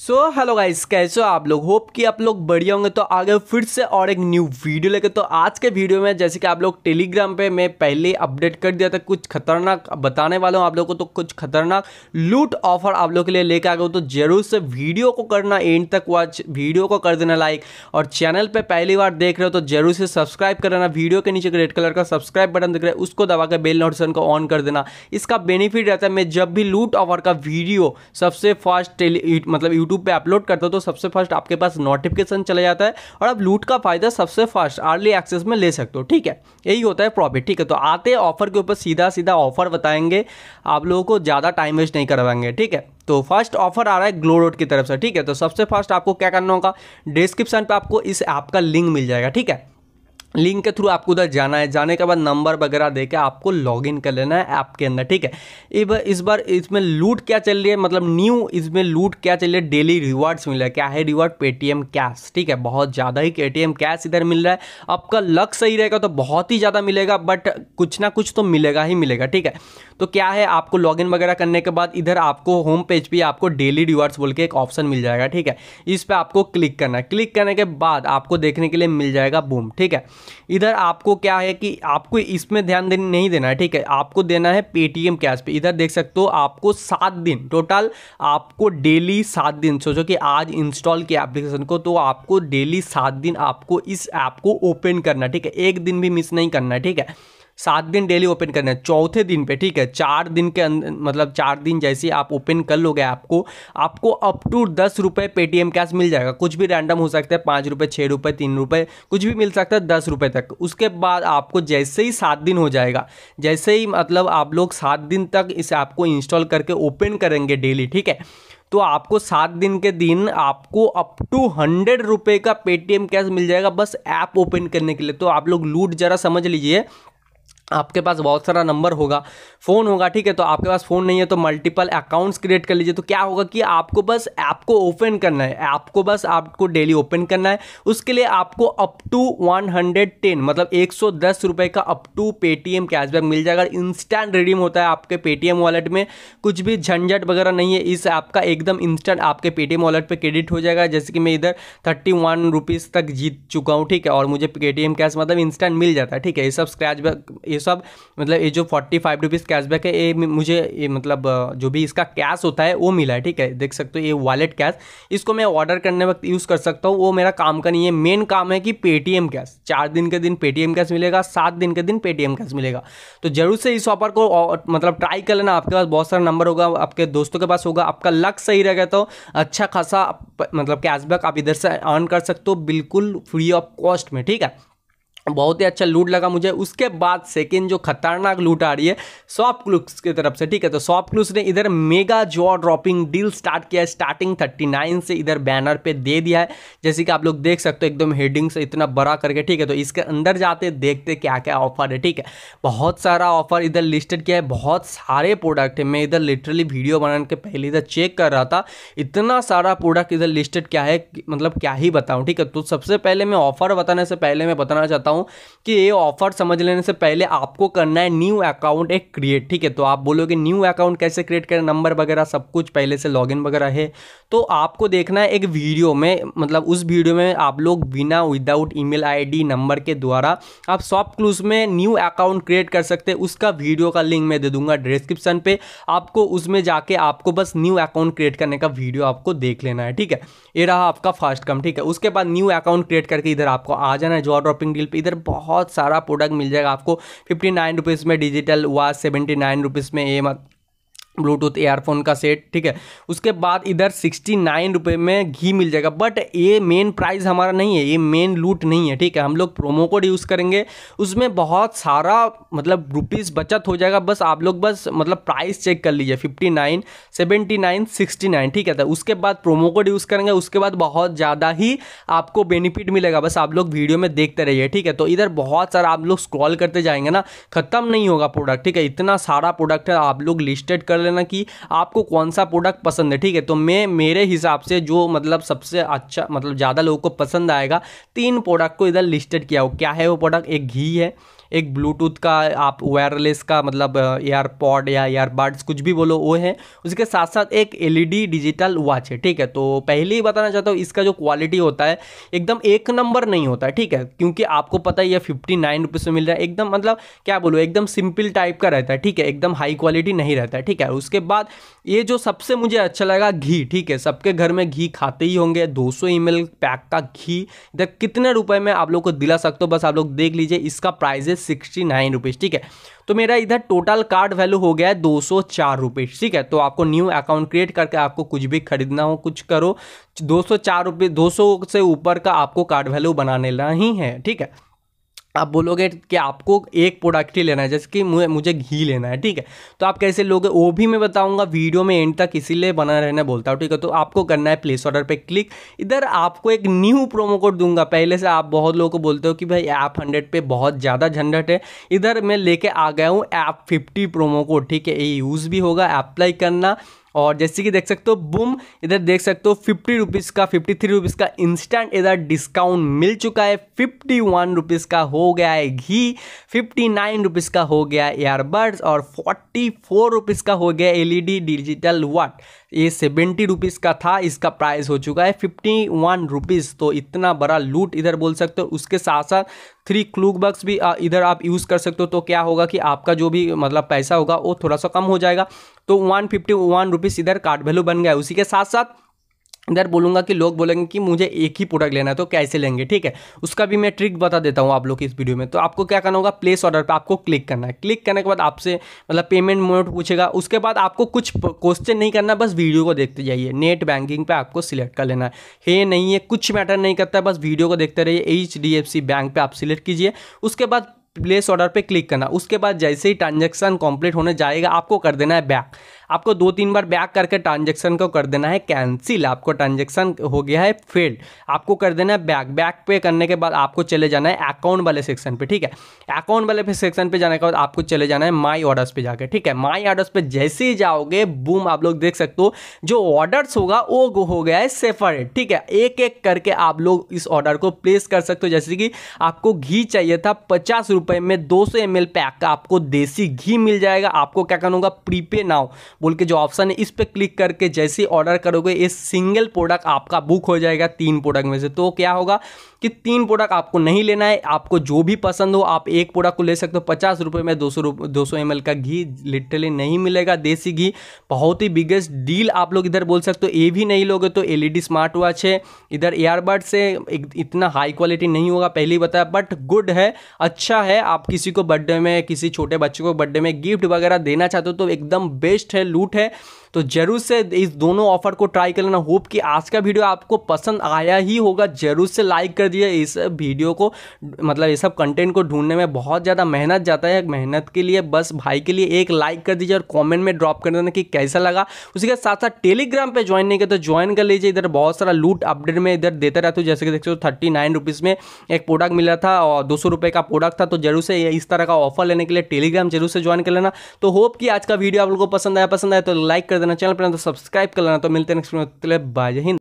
so hello guys कैसे हो आप लोग होप कि आप लोग बढ़िया होंगे तो आगे फिर से और एक न्यू वीडियो लेके तो आज के वीडियो में जैसे कि आप लोग टेलीग्राम पे मैं पहले अपडेट कर दिया था कुछ खतरनाक बताने वाला हूँ आप लोगों को तो कुछ खतरनाक लूट ऑफर आप लोग के लिए लेके आ गए तो जरूर से वीडियो को करना एंड तक वॉच वीडियो को कर देना लाइक और चैनल पर पहली बार देख रहे हो तो जरूर से सब्सक्राइब कर देना वीडियो के नीचे रेड कलर का सब्सक्राइब बटन दिख रहा है उसको दबा के बेल नोटिफिकेशन को ऑन कर देना इसका बेनिफिट रहता है मैं जब भी लूट ऑफर का वीडियो सबसे फास्ट मतलब मतलब यूट्यूब पर अपलोड करते हो तो सबसे फर्स्ट आपके पास नोटिफिकेशन चला जाता है और आप लूट का फायदा सबसे फर्स्ट अर्ली एक्सेस में ले सकते हो ठीक है यही होता है प्रॉफिट ठीक है तो आते ऑफर के ऊपर सीधा सीधा ऑफर बताएंगे आप लोगों को ज़्यादा टाइम वेस्ट नहीं करवाएंगे ठीक है तो फर्स्ट ऑफर आ रहा है ग्लो रोड की तरफ से ठीक है तो सबसे फर्स्ट आपको क्या करना होगा डिस्क्रिप्शन पे आपको इस ऐप का लिंक मिल जाएगा ठीक है लिंक के थ्रू आपको उधर जाना है जाने के बाद नंबर वगैरह देके आपको लॉगिन कर लेना है ऐप के अंदर ठीक है इब इस बार इसमें लूट क्या चल रही है मतलब न्यू इसमें लूट क्या चल रही है डेली रिवार्ड्स मिल रहा है क्या है रिवार्ड पेटीएम कैश ठीक है बहुत ज़्यादा ही पेटीएम कैश इधर मिल रहा है आपका लक सही रहेगा तो बहुत ही ज़्यादा मिलेगा बट कुछ ना कुछ तो मिलेगा ही मिलेगा ठीक है तो क्या है आपको लॉगिन वगैरह करने के बाद इधर आपको होम पेज पर आपको डेली रिवार्ड्स बोल के एक ऑप्शन मिल जाएगा ठीक है इस पर आपको क्लिक करना है क्लिक करने के बाद आपको देखने के लिए मिल जाएगा बूम ठीक है इधर आपको क्या है कि आपको इसमें ध्यान देने नहीं देना है ठीक है आपको देना है पेटीएम कैश पे इधर देख सकते हो आपको सात दिन टोटल आपको डेली सात दिन सोचो कि आज इंस्टॉल किया एप्लीकेशन को तो आपको डेली सात दिन आपको इस ऐप को ओपन करना ठीक है एक दिन भी मिस नहीं करना ठीक है सात दिन डेली ओपन करना है चौथे दिन पे ठीक है चार दिन के अंदर मतलब चार दिन जैसे आप ओपन कर लोगे आपको आपको अप टू दस रुपये पेटीएम कैश मिल जाएगा कुछ भी रैंडम हो सकता है पाँच रुपये छः रुपये तीन रुपये कुछ भी मिल सकता है दस रुपये तक उसके बाद आपको जैसे ही सात दिन हो जाएगा जैसे ही मतलब आप लोग सात दिन तक इस ऐप को इंस्टॉल करके ओपन करेंगे डेली ठीक है तो आपको सात दिन के दिन आपको अप टू हंड्रेड रुपये का पेटीएम कैश मिल जाएगा बस ऐप ओपन करने के लिए तो आप लोग लूट जरा समझ लीजिए आपके पास बहुत सारा नंबर होगा फ़ोन होगा ठीक है तो आपके पास फ़ोन नहीं है तो मल्टीपल अकाउंट्स क्रिएट कर लीजिए तो क्या होगा कि आपको बस ऐप को ओपन करना है ऐप को बस आपको डेली ओपन करना है उसके लिए आपको अप टू 110 मतलब एक सौ का अप टू पेटीएम कैशबैक मिल जाएगा इंस्टेंट रिडीम होता है आपके पेटीएम वॉलेट में कुछ भी झंझट वगैरह नहीं है इस ऐप का एकदम इंस्टेंट आपके पेटीएम वॉलेट पर क्रेडिट हो जाएगा जैसे कि मैं इधर थर्टी वन तक जीत चुका हूँ ठीक है और मुझे पेटीएम कैश मतलब इंस्टेंट मिल जाता है ठीक है ये सब स्क्रैच सब मतलब ये जो फोर्टी फाइव रुपीज़ कैशबैक है ये मुझे ये मतलब जो भी इसका कैश होता है वो मिला है ठीक है देख सकते हो ये वॉलेट कैश इसको मैं ऑर्डर करने वक्त यूज़ कर सकता हूँ वो मेरा काम का नहीं है मेन काम है कि पेटीएम कैश चार दिन के दिन पेटीएम कैश मिलेगा सात दिन के दिन पेटीएम कैश मिलेगा तो जरूर से इस ऑफर को मतलब ट्राई कर लेना आपके पास बहुत सारा नंबर होगा आपके दोस्तों के पास होगा आपका लक सही रहेगा तो अच्छा खासा मतलब कैशबैक आप इधर से अर्न कर सकते हो बिल्कुल फ्री ऑफ कॉस्ट में ठीक है बहुत ही अच्छा लूट लगा मुझे उसके बाद सेकेंड जो खतरनाक लूट आ रही है सॉफ्ट क्लूस की तरफ से ठीक है तो सॉफ्ट क्लूस ने इधर mega jaw dropping deal start किया है स्टार्टिंग 39 से इधर बैनर पे दे दिया है जैसे कि आप लोग देख सकते हो एकदम हेडिंग से इतना बड़ा करके ठीक है तो इसके अंदर जाते देखते क्या क्या ऑफर है ठीक है बहुत सारा ऑफर इधर लिस्टेड किया है बहुत सारे प्रोडक्ट है मैं इधर लिटरली वीडियो बनाने के पहले इधर चेक कर रहा था इतना सारा प्रोडक्ट इधर लिस्टेड क्या है मतलब क्या ही बताऊँ ठीक है तो सबसे पहले मैं ऑफर बताने से पहले मैं बताना चाहता हूँ हूँ कि ये ऑफर समझ लेने से पहले आपको करना है न्यू अकाउंट एक क्रिएट ठीक है तो आप बोलोगे न्यू अकाउंट कैसे क्रिएट करें नंबर वगैरह सब कुछ पहले से लॉगिन वगैरह है तो आपको देखना है एक वीडियो में मतलब उस वीडियो में आप लोग बिना विदाउट ईमेल आईडी नंबर के द्वारा आप शॉप क्लूज में न्यू अकाउंट क्रिएट कर सकते हैं उसका वीडियो का लिंक मैं दे दूंगा डिस्क्रिप्शन पर आपको उसमें जाके आपको बस न्यू अकाउंट क्रिएट करने का वीडियो आपको देख लेना है ठीक है ये रहा आपका फर्स्ट कम ठीक है उसके बाद न्यू अकाउंट क्रिएट करके इधर आपको आ जाना है जॉ ड्रॉपिंग डील पर इधर बहुत सारा प्रोडक्ट मिल जाएगा आपको फिफ्टी नाइन रुपीज़ में digital watch seventy nine rupees में एम ब्लूटूथ एयरफोन का सेट ठीक है उसके बाद इधर सिक्सटी नाइन रुपये में घी मिल जाएगा बट ये मेन प्राइस हमारा नहीं है ये मेन लूट नहीं है ठीक है हम लोग प्रोमो कोड यूज़ करेंगे उसमें बहुत सारा मतलब रुपीज़ बचत हो जाएगा बस आप लोग बस मतलब प्राइस चेक कर लीजिए fifty nine seventy nine sixty nine ठीक है तो उसके बाद प्रोमो कोड यूज़ करेंगे उसके बाद बहुत ज़्यादा ही आपको बेनिफिट मिलेगा बस आप लोग वीडियो में देखते रहिए ठीक है तो इधर बहुत सारा आप लोग स्क्रॉल करते जाएंगे ना ख़त्म नहीं होगा प्रोडक्ट ठीक है इतना सारा प्रोडक्ट है आप लोग लिस्टेड कर लेना कि आपको कौन सा प्रोडक्ट पसंद है ठीक है तो मैं मेरे हिसाब से जो मतलब सबसे अच्छा मतलब ज़्यादा लोगों को पसंद आएगा तीन प्रोडक्ट को इधर लिस्टेड किया हो क्या है वो प्रोडक्ट एक घी है एक ब्लूटूथ का आप वायरलेस का मतलब एयरपॉड या एयरबड्स कुछ भी बोलो वो है उसके साथ साथ एक एलईडी डिजिटल वॉच है ठीक है तो पहले ही बताना चाहता हूँ इसका जो क्वालिटी होता है एकदम एक नंबर नहीं होता है ठीक है क्योंकि आपको पता ही है फिफ्टी नाइन रुपीज़ में मिल रहा है एकदम मतलब क्या बोलो एकदम सिंपल टाइप का रहता है ठीक है एकदम हाई क्वालिटी नहीं रहता है ठीक है उसके बाद ये जो सबसे मुझे अच्छा लगा घी ठीक है सबके घर में घी खाते ही होंगे 200 सौ पैक का घी इधर कितने रुपए में आप लोग को दिला सकते हो बस आप लोग देख लीजिए इसका प्राइजेस सिक्सटी नाइन रुपीज़ ठीक है तो मेरा इधर टोटल कार्ड वैल्यू हो गया है दो सौ चार रुपीज़ ठीक है तो आपको न्यू अकाउंट क्रिएट करके आपको कुछ भी खरीदना हो कुछ करो दो सौ चार रुपये दो सौ से ऊपर का आपको कार्ड वैल्यू बना लेना ही है ठीक है आप बोलोगे कि आपको एक प्रोडक्ट ही लेना है जैसे कि मुझे घी लेना है ठीक है तो आप कैसे लोगे वो भी मैं बताऊंगा वीडियो में एंड तक इसीलिए बना रहना बोलता हूँ ठीक है तो आपको करना है प्लेस ऑर्डर पे क्लिक इधर आपको एक न्यू प्रोमो कोड दूंगा पहले से आप बहुत लोगों को बोलते हो कि भाई ऐप हंड्रेड पर बहुत ज़्यादा झंझट है इधर मैं लेके आ गया हूँ ऐप फिफ्टी प्रोमो कोड ठीक है ये यूज़ भी होगा अप्लाई करना और जैसे कि देख सकते हो बूम इधर देख सकते हो फिफ्टी रुपीज़ का फिफ्टी थ्री रुपीज़ का इंस्टेंट इधर डिस्काउंट मिल चुका है फिफ्टी वन रुपीज़ का हो गया है घी फिफ्टी नाइन रुपीज़ का हो गया है ईयरबड्स और फोर्टी फोर रुपीज़ का हो गया L E D digital watch ये सेवेंटी रुपीज़ का था इसका प्राइस हो चुका है फिफ्टी वन रुपीज़ तो इतना बड़ा लूट इधर बोल सकते हो उसके साथ साथ थ्री क्लूक बक्स भी इधर आप यूज़ कर सकते हो तो क्या होगा कि आपका जो भी मतलब पैसा होगा वो थोड़ा सा कम हो जाएगा तो वन फिफ्टी वन रुपीज़ इधर कार्ड वैल्यू बन गया उसी के साथ साथ इधर बोलूँगा कि लोग बोलेंगे कि मुझे एक ही प्रोडक्ट लेना है तो कैसे लेंगे ठीक है उसका भी मैं ट्रिक बता देता हूँ आप लोग इस वीडियो में तो आपको क्या करना होगा प्लेस ऑर्डर पर आपको क्लिक करना है क्लिक करने के बाद आपसे मतलब पेमेंट मोड पूछेगा उसके बाद आपको कुछ क्वेश्चन नहीं करना बस वीडियो को देखते जाइए नेट बैंकिंग पर आपको सिलेक्ट कर लेना है ये नहीं है कुछ मैटर नहीं करता बस वीडियो को देखते रहिए एच बैंक पर आप सिलेक्ट कीजिए उसके बाद प्लेस ऑर्डर पे क्लिक करना उसके बाद जैसे ही ट्रांजेक्शन कंप्लीट होने जाएगा आपको कर देना है बैक आपको दो तीन बार बैक करके ट्रांजेक्शन को कर देना है कैंसिल आपको ट्रांजेक्शन हो गया है फेल्ड आपको कर देना है बैक बैक पे करने के बाद आपको चले जाना है अकाउंट वाले सेक्शन पे ठीक है अकाउंट वाले सेक्शन पे जाने के बाद आपको चले जाना है माई ऑर्डर्स पे जाकर ठीक है माई ऑर्डर्स पे जैसे ही जाओगे बूम आप लोग देख सकते हो जो ऑर्डर्स होगा वो हो गया है सेफरेट ठीक है एक एक करके आप लोग इस ऑर्डर को प्लेस कर सकते हो जैसे कि आपको घी चाहिए था पचास रुपये में दो सौ पैक का आपको देसी घी मिल जाएगा आपको क्या करूंगा होगा प्रीपे नाउ बोल के जो ऑप्शन है इस पर क्लिक करके जैसे ऑर्डर करोगे ये सिंगल प्रोडक्ट आपका बुक हो जाएगा तीन प्रोडक्ट में से तो क्या होगा कि तीन प्रोडक्ट आपको नहीं लेना है आपको जो भी पसंद हो आप एक प्रोडक्ट को ले सकते हो पचास रुपये में दो सौ दो सौ एम का घी लिटरली नहीं मिलेगा देसी घी बहुत ही बिगेस्ट डील आप लोग इधर बोल सकते हो ये भी नहीं लोगे तो एल स्मार्ट वॉच है इधर एयरबड से इतना हाई क्वालिटी नहीं होगा पहले ही बताया बट गुड है अच्छा है आप किसी को बर्थडे में किसी छोटे बच्चे को बर्थडे में गिफ्ट वगैरह देना चाहते हो तो एकदम बेस्ट है लूट है तो जरूर से इस दोनों ऑफर को ट्राई कर लेना होप कि आज का वीडियो आपको पसंद आया ही होगा जरूर से लाइक कर दिए इस वीडियो को मतलब ये सब कंटेंट को ढूंढने में बहुत ज़्यादा मेहनत जाता है मेहनत के लिए बस भाई के लिए एक लाइक कर दीजिए और कॉमेंट में ड्रॉप कर देना कि कैसा लगा उसी के साथ साथ टेलीग्राम पर ज्वाइन नहीं किया तो ज्वाइन कर लीजिए इधर बहुत सारा लूट अपडेट में इधर देता रहता हूँ जैसे कि देखते हो थर्टी नाइन रुपीज़ में एक प्रोडक्ट मिला था और दो सौ रुपये का प्रोडक्ट था तो जरूर से इस तरह का ऑफर लेने के लिए टेलीग्राम जरूर से ज्वाइन कर लेना तो होप कि आज का वीडियो आप लोग को पसंद आया पसंद आया तो लाइक कर देना चैनल पर तो सब्सक्राइब कर लेना तो मिलते हैं नेक्स्ट वीडियो बाय हिंद